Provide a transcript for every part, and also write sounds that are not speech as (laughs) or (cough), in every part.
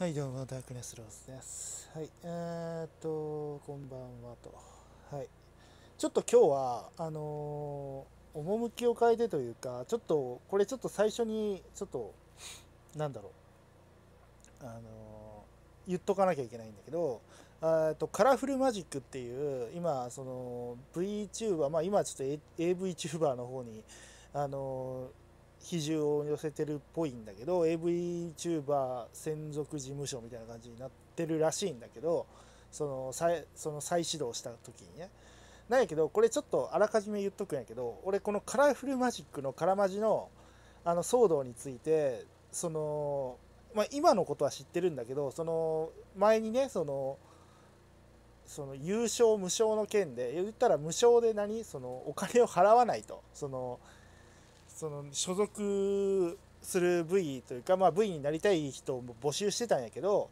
はいどうもダークネスローズですはいえー、っとこんばんはとはいちょっと今日はあのー、趣を変えてというかちょっとこれちょっと最初にちょっとなんだろうあのー、言っとかなきゃいけないんだけどえっとカラフルマジックっていう今その VTuber まあ今ちょっと AVTuber の方にあのー比重を寄せてるっぽいんだけど AVTuber 専属事務所みたいな感じになってるらしいんだけどその再その再始動した時にねなんやけどこれちょっとあらかじめ言っとくんやけど俺このカラフルマジックのカラマジのあの騒動についてその、まあ、今のことは知ってるんだけどその前にねそのその優勝無償の件で言ったら無償で何そのお金を払わないとそのその所属する部位というか、まあ、部位になりたい人を募集してたんやけど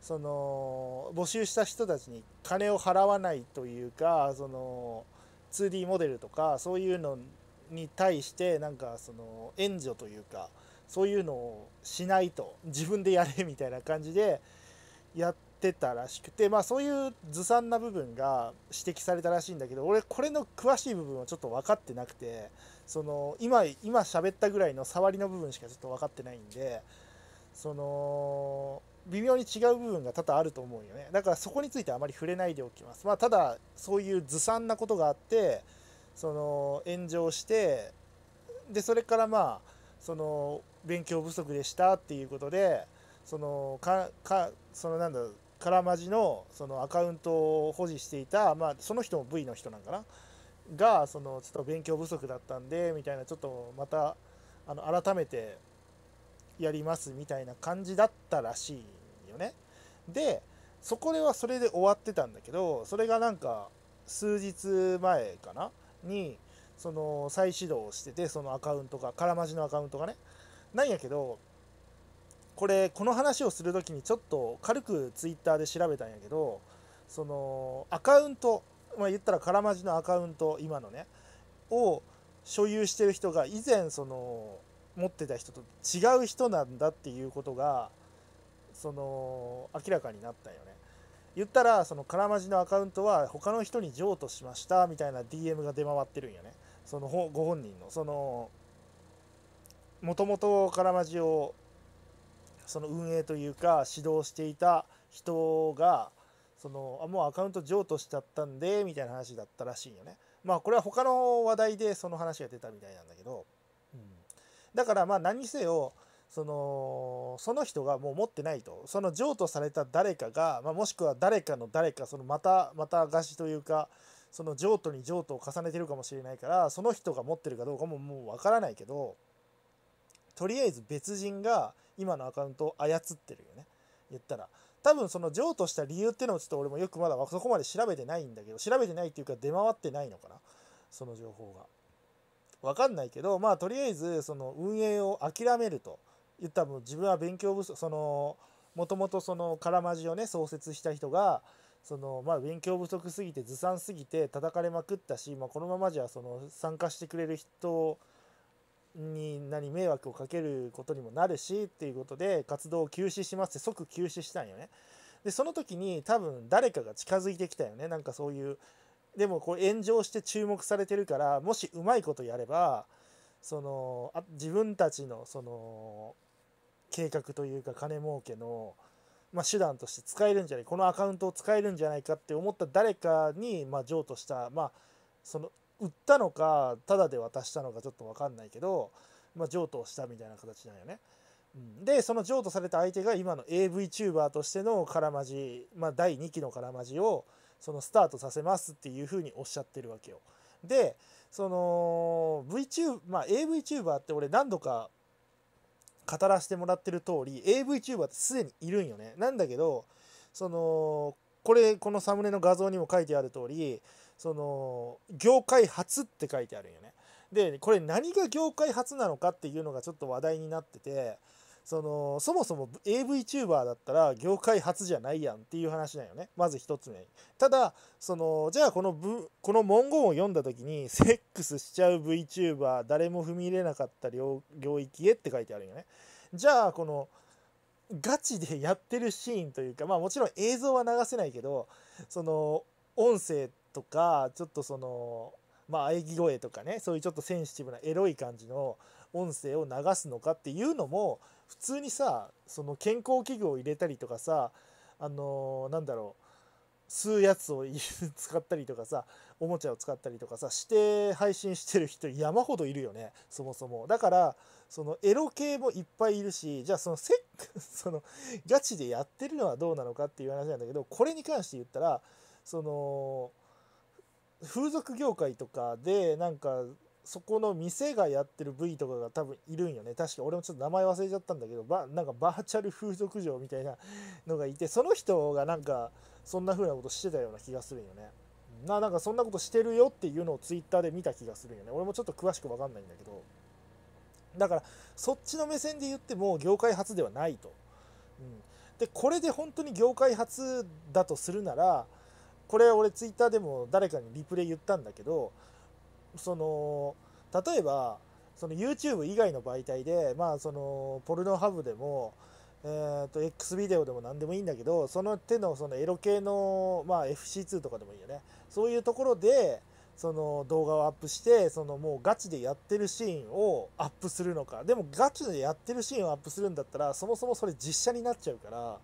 その募集した人たちに金を払わないというかその 2D モデルとかそういうのに対してなんかその援助というかそういうのをしないと自分でやれみたいな感じでやって。ってたらしくて、まあ、そういうずさんな部分が指摘されたらしいんだけど俺これの詳しい部分はちょっと分かってなくてその今今喋ったぐらいの触りの部分しかちょっと分かってないんでその微妙に違う部分が多々あると思うよねだからそこについてあまり触れないでおきます、まあ、ただそういうずさんなことがあってその炎上してでそれからまあその勉強不足でしたっていうことでそのかかそのなんだろうカラマジのそのアカウントを保持していた、まあ、その人も V の人なんかながそのちょっと勉強不足だったんでみたいなちょっとまたあの改めてやりますみたいな感じだったらしいよね。でそこではそれで終わってたんだけどそれがなんか数日前かなにその再始動しててそのアカウントがカラマジのアカウントがね。なんやけどこれこの話をする時にちょっと軽くツイッターで調べたんやけどそのアカウントまあ言ったらからまじのアカウント今のねを所有してる人が以前その持ってた人と違う人なんだっていうことがその明らかになったよね言ったらそのからまじのアカウントは他の人に譲渡しましたみたいな DM が出回ってるんよねそのご本人のそのもともとからまじをその運営というか指導していた人がそのあもうアカウント譲渡しちゃったんでみたいな話だったらしいよねまあこれは他の話題でその話が出たみたいなんだけど、うん、だからまあ何せよそのその人がもう持ってないとその譲渡された誰かが、まあ、もしくは誰かの誰かそのまたまた貸しというかその譲渡に譲渡を重ねてるかもしれないからその人が持ってるかどうかももう分からないけどとりあえず別人が今のアカウントを操ってるよね言ったら多分その譲渡した理由っていうのをちょっと俺もよくまだそこまで調べてないんだけど調べてないっていうか出回ってないのかなその情報が分かんないけどまあとりあえずその運営を諦めると言ったらもう自分は勉強不足そのもともとそのカラマジをね創設した人がそのまあ勉強不足すぎてずさんすぎて叩かれまくったし、まあ、このままじゃその参加してくれる人に何迷惑をかけることにもなるしっていうことで活動を休止しますって即休止したんよね。でその時に多分誰かが近づいてきたよねなんかそういうでもこう炎上して注目されてるからもしうまいことやればそのあ自分たちのその計画というか金儲けの、まあ、手段として使えるんじゃないこのアカウントを使えるんじゃないかって思った誰かに、まあ、譲渡した、まあ、その売ったのかただで渡したのかちょっと分かんないけど、まあ、譲渡をしたみたいな形なんよね。でその譲渡された相手が今の AVTuber としてのカラマジ、まあ、第2期のカラマジをそのスタートさせますっていうふうにおっしゃってるわけよ。でその VTuber、まあ、AVTuber って俺何度か語らせてもらってる通り AVTuber ってすでにいるんよね。なんだけどそのこれこのサムネの画像にも書いてある通りその業界初って書いてあるよね。でこれ何が業界初なのかっていうのがちょっと話題になっててそのそもそも AVTuber だったら業界初じゃないやんっていう話なよねまず1つ目ただそのじゃあこのぶこの文言を読んだ時にセックスしちゃう VTuber 誰も踏み入れなかった領域へって書いてあるよねじゃあこのガチでやってるシーンというかまあもちろん映像は流せないけどその音声とかちょっとそのまあ喘ぎ声とかねそういうちょっとセンシティブなエロい感じの音声を流すのかっていうのも普通にさその健康器具を入れたりとかさあのー、なんだろう吸うやつを使ったりとかさおもちゃを使ったりとかさして配信してる人山ほどいるよねそもそもだからそのエロ系もいっぱいいるしじゃあそのセックそのガチでやってるのはどうなのかっていう話なんだけどこれに関して言ったらその風俗業界とかでなんかそこの店がやってる部位とかが多分いるんよね確か俺もちょっと名前忘れちゃったんだけどバなんかバーチャル風俗嬢みたいなのがいてその人がなんかそんな風なことしてたような気がするんよねななんかそんなことしてるよっていうのをツイッターで見た気がするんよね俺もちょっと詳しく分かんないんだけどだからそっちの目線で言っても業界初ではないと、うん、でこれで本当に業界初だとするならこれ俺ツイッターでも誰かにリプレイ言ったんだけどその例えばその YouTube 以外の媒体でまあそのポルノハブでもえと X ビデオでも何でもいいんだけどその手のそのエロ系の、まあ、FC2 とかでもいいよねそういうところでその動画をアップしてそのもうガチでやってるシーンをアップするのかでもガチでやってるシーンをアップするんだったらそもそもそれ実写になっちゃうから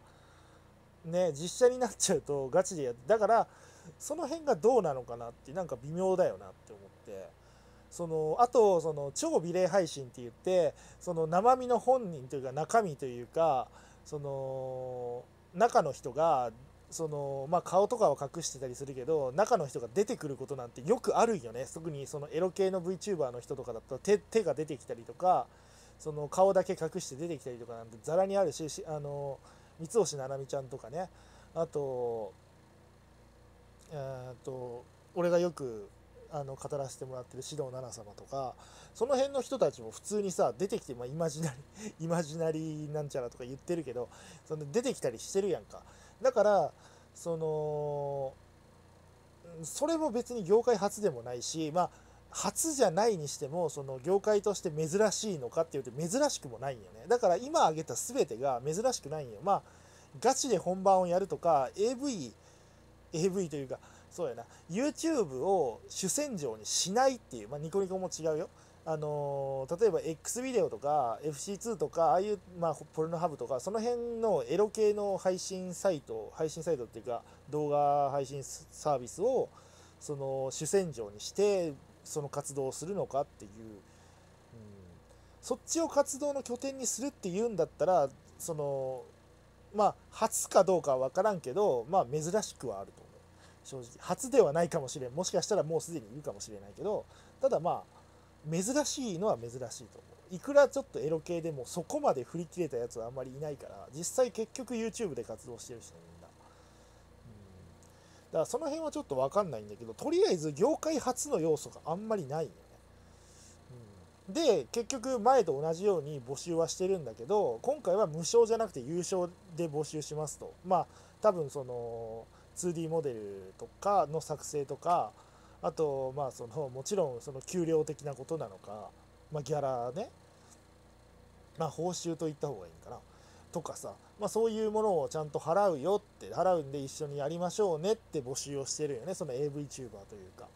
ね実写になっちゃうとガチでやだからその辺がどうなのかなってなんか微妙だよなって思ってそのあとその超美麗配信って言ってその生身の本人というか中身というかその中の人がそのまあ、顔とかは隠してたりするけど中の人が出てくることなんてよくあるよね特にそのエロ系の VTuber の人とかだと手手が出てきたりとかその顔だけ隠して出てきたりとかなんてざらにあるしあのー三星なな美ちゃんとかねあとえー、っと俺がよくあの語らせてもらってる指導奈々様とかその辺の人たちも普通にさ出てきて、まあ、イマジナリ (laughs) イマジナリなんちゃらとか言ってるけどその出てきたりしてるやんかだからそのそれも別に業界初でもないしまあ初じゃないにしてもその業界として珍しいのかっていうと珍しくもないんよねだから今挙げた全てが珍しくないんよまあガチで本番をやるとか AV AV というかそうやな YouTube を主戦場にしないっていうまあニコニコも違うよあのー、例えば X ビデオとか FC2 とかああいう、まあ、ポルノハブとかその辺のエロ系の配信サイト配信サイトっていうか動画配信サービスをその主戦場にしてその活動をするのかっていう、うん、そっちを活動の拠点にするっていうんだったらそのまあ初かどうかは分からんけどまあ珍しくはあると思う正直初ではないかもしれんもしかしたらもうすでにいるかもしれないけどただまあ珍しいのは珍しいと思ういくらちょっとエロ系でもそこまで振り切れたやつはあんまりいないから実際結局 YouTube で活動してる人もいるだからその辺はちょっと分かんないんだけどとりあえず業界初の要素があんまりないよね、うん、で結局前と同じように募集はしてるんだけど今回は無償じゃなくて優勝で募集しますとまあ多分その 2D モデルとかの作成とかあとまあそのもちろんその給料的なことなのか、まあ、ギャラねまあ報酬と言った方がいいんかなとかさ、まあ、そういうものをちゃんと払うよって払うんで一緒にやりましょうねって募集をしてるよねその AVTuber というか。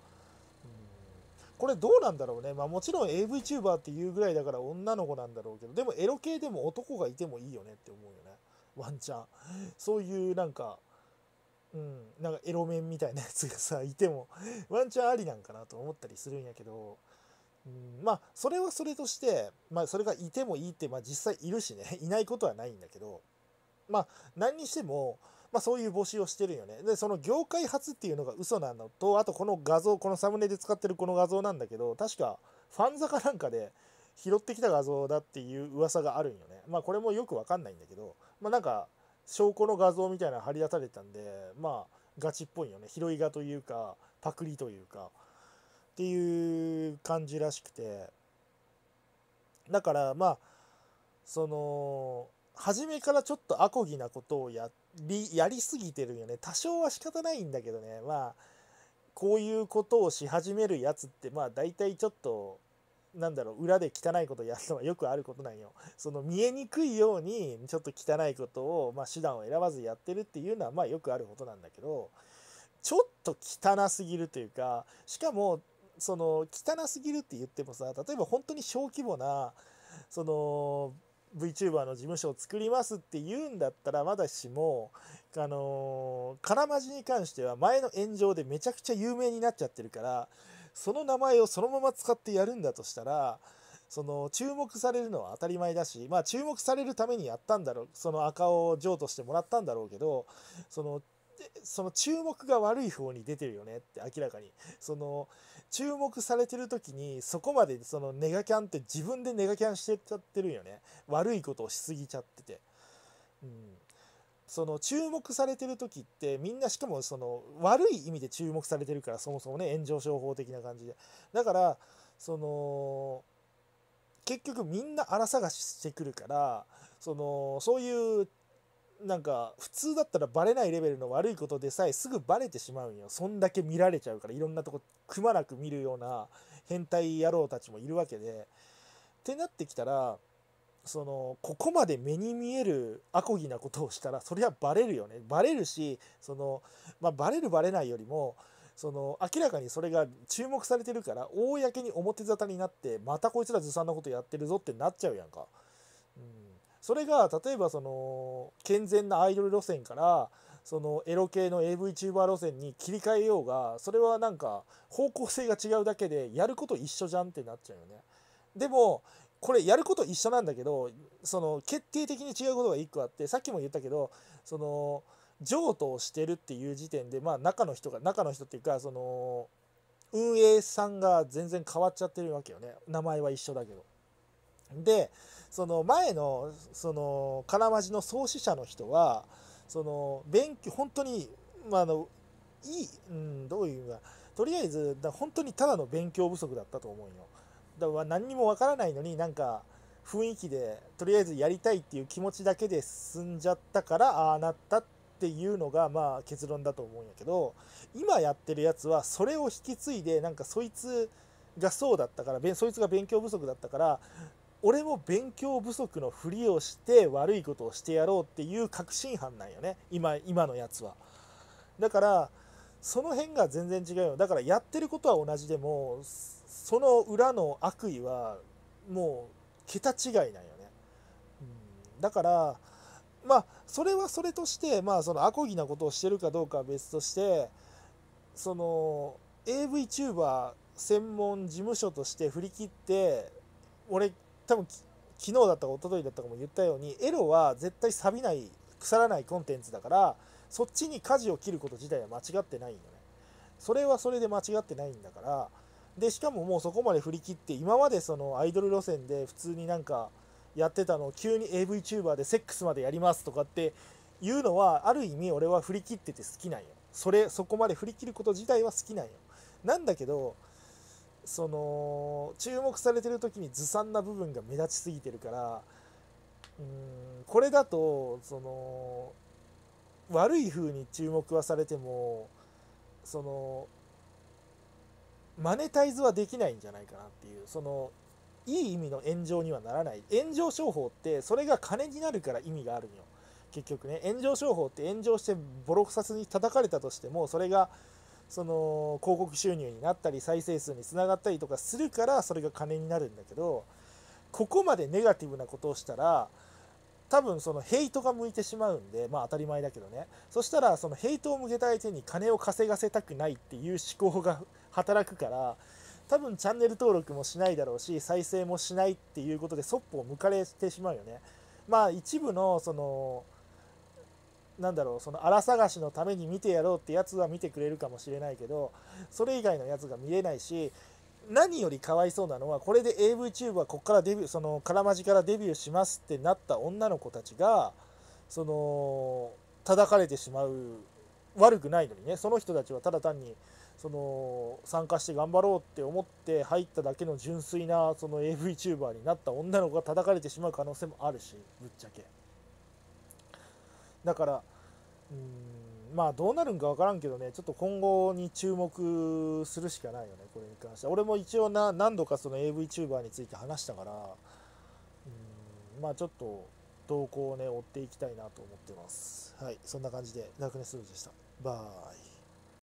これどうなんだろうね、まあ、もちろん AVTuber っていうぐらいだから女の子なんだろうけどでもエロ系でも男がいてもいいよねって思うよねワンチャンそういうなんかうんなんかエロ面みたいなやつがさいてもワンチャンありなんかなと思ったりするんやけどうんまあそれはそれとして、まあ、それがいてもいいって、まあ、実際いるしね (laughs) いないことはないんだけどまあ何にしても、まあ、そういう募集をしてるよねでその業界初っていうのが嘘なのとあとこの画像このサムネで使ってるこの画像なんだけど確かファンザかなんかで拾ってきた画像だっていう噂があるんよねまあこれもよくわかんないんだけどまあなんか証拠の画像みたいなの貼り出されたんでまあガチっぽいよね拾い画というかパクリというか。っていう感じらしくてだからまあその初めからちょっとアコギなことをやりやりすぎてるよね多少は仕方ないんだけどねまあこういうことをし始めるやつってまあ大体ちょっとなんだろう裏で汚いことやるのは (laughs) よくあることなんよその見えにくいようにちょっと汚いことを、まあ、手段を選ばずやってるっていうのはまあよくあることなんだけどちょっと汚すぎるというかしかもその汚すぎるって言ってもさ例えば本当に小規模なその VTuber の事務所を作りますって言うんだったらまだしもあのからまじに関しては前の炎上でめちゃくちゃ有名になっちゃってるからその名前をそのまま使ってやるんだとしたらその注目されるのは当たり前だしまあ注目されるためにやったんだろうその赤を譲渡してもらったんだろうけどそのその注目が悪い方に出てるよねって明らかにその注目されてる時にそこまでそのネガキャンって自分でネガキャンしてっちゃってるよね悪いことをしすぎちゃってて、うん、その注目されてる時ってみんなしかもその悪い意味で注目されてるからそもそもね炎上商法的な感じでだからその結局みんな荒探ししてくるからそのそういうなんか普通だったらバレないレベルの悪いことでさえすぐバレてしまうんよそんだけ見られちゃうからいろんなとこくまなく見るような変態野郎たちもいるわけでってなってきたらそのここまで目に見えるアコギなことをしたらそれはバレるよねバレるしその、まあ、バレるバレないよりもその明らかにそれが注目されてるから公に表沙汰になってまたこいつらずさんなことやってるぞってなっちゃうやんか。それが例えばその健全なアイドル路線からそのエロ系の AV チューバー路線に切り替えようがそれはなんか方向性が違うだけでやること一緒じゃんってなっちゃうよね。でもこれやること一緒なんだけどその決定的に違うことが1個あってさっきも言ったけどその譲渡をしてるっていう時点でまあ中の人が中の人っていうかその運営さんが全然変わっちゃってるわけよね名前は一緒だけど。でその前のそのカラマジの創始者の人はその勉強本当に、まあ、のいい、うん、どういうかとりあえず本当にただの勉強不足だったと思うよだから何にもわからないのになんか雰囲気でとりあえずやりたいっていう気持ちだけで進んじゃったからああなったっていうのがまあ結論だと思うんやけど今やってるやつはそれを引き継いでなんかそいつがそうだったからそいつが勉強不足だったから俺も勉強不足のふりをして悪いことをしてやろうっていう確信犯なんよね今今のやつはだからその辺が全然違うよだからやってることは同じでもその裏の悪意はもう桁違いなんよね、うん、だからまあそれはそれとしてまあそのアコギなことをしてるかどうかは別としてその AVTuber 専門事務所として振り切って俺多分昨日だったか一昨日だったかも言ったようにエロは絶対錆びない腐らないコンテンツだからそっちに舵を切ること自体は間違ってないよねそれはそれで間違ってないんだからでしかももうそこまで振り切って今までそのアイドル路線で普通になんかやってたのを急に AVTuber でセックスまでやりますとかっていうのはある意味俺は振り切ってて好きなんよそれそこまで振り切ること自体は好きなんよなんだけどその注目されてる時にずさんな部分が目立ちすぎてるからうんこれだとその悪い風に注目はされてもそのマネタイズはできないんじゃないかなっていうそのいい意味の炎上にはならない炎上商法ってそれが金になるから意味があるのよ結局ね炎上商法って炎上してボロクサスに叩かれたとしてもそれがその広告収入になったり再生数につながったりとかするからそれが金になるんだけどここまでネガティブなことをしたら多分そのヘイトが向いてしまうんでまあ当たり前だけどねそしたらそのヘイトを向けた相手に金を稼がせたくないっていう思考が働くから多分チャンネル登録もしないだろうし再生もしないっていうことでそっぽを向かれてしまうよねまあ一部のそのなんだろうその荒探しのために見てやろうってやつは見てくれるかもしれないけどそれ以外のやつが見れないし何よりかわいそうなのはこれで AVTuber ここからデビューそのかまじからデビューしますってなった女の子たちがその叩かれてしまう悪くないのにねその人たちはただ単にその参加して頑張ろうって思って入っただけの純粋なその AVTuber になった女の子が叩かれてしまう可能性もあるしぶっちゃけだからうんまあどうなるんか分からんけどね、ちょっと今後に注目するしかないよね、これに関しては。俺も一応な何度かその AVTuber について話したから、うんまあちょっと動向をね、追っていきたいなと思ってます。はい、そんな感じで、ラクネスルーでした。バイ。